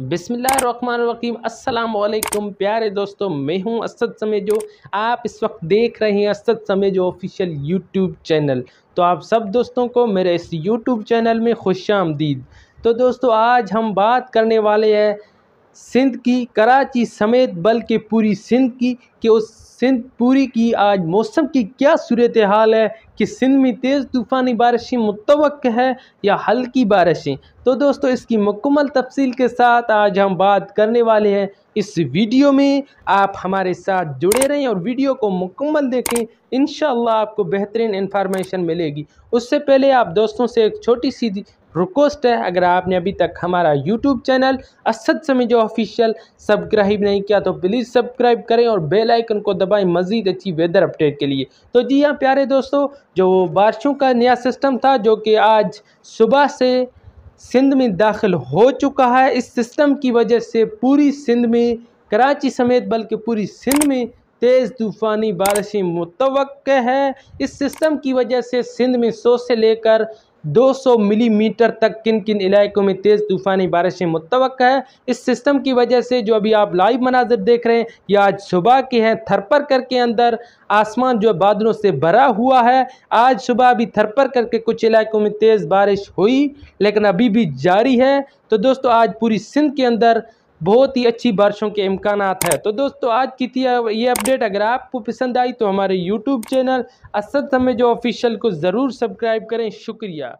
बिसमीम असलकुम प्यारे दोस्तों मैं हूं असद जो आप इस वक्त देख रहे हैं असद जो ऑफिशियल यूट्यूब चैनल तो आप सब दोस्तों को मेरे इस यूट्यूब चैनल में खुश आमदीद तो दोस्तों आज हम बात करने वाले हैं सिंध की कराची समेत बल्कि पूरी सिंध की कि उस सिंध पूरी की आज मौसम की क्या सूरत हाल है कि सिंध में तेज़ तूफ़ानी बारिशें मुतव है या हल्की बारिशें तो दोस्तों इसकी मुकम्मल तफसील के साथ आज हम बात करने वाले हैं इस वीडियो में आप हमारे साथ जुड़े रहें और वीडियो को मुकम्मल देखें इन आपको बेहतरीन इन्फॉर्मेशन मिलेगी उससे पहले आप दोस्तों से एक छोटी सी रिक्वेस्ट है अगर आपने अभी तक हमारा यूट्यूब चैनल असद जो ऑफिशियल सब्सक्राइब नहीं किया तो प्लीज़ सब्सक्राइब करें और बेल आइकन को दबाएं मज़ीद अच्छी वेदर अपडेट के लिए तो जी हाँ प्यारे दोस्तों जो बारिशों का नया सिस्टम था जो कि आज सुबह से सिंध में दाखिल हो चुका है इस सिस्टम की वजह से पूरी सिंध में कराची समेत बल्कि पूरी सिंध में तेज़ तूफ़ानी बारिशें मुतव है इस सिस्टम की वजह से सिंध में सौ से लेकर 200 मिलीमीटर mm तक किन किन इलाकों में तेज़ तूफ़ानी बारिशें मुतव है इस सिस्टम की वजह से जो अभी आप लाइव मनाजिर देख रहे हैं ये आज सुबह के हैं थरपर करके अंदर आसमान जो बादलों से भरा हुआ है आज सुबह अभी थरपर करके कुछ इलाकों में तेज़ बारिश हुई लेकिन अभी भी जारी है तो दोस्तों आज पूरी सिंध के अंदर बहुत ही अच्छी बारिशों के इम्कान है तो दोस्तों आज की थी ये अपडेट अगर आपको पसंद आई तो हमारे यूट्यूब चैनल असद समय जो ऑफिशियल को ज़रूर सब्सक्राइब करें शुक्रिया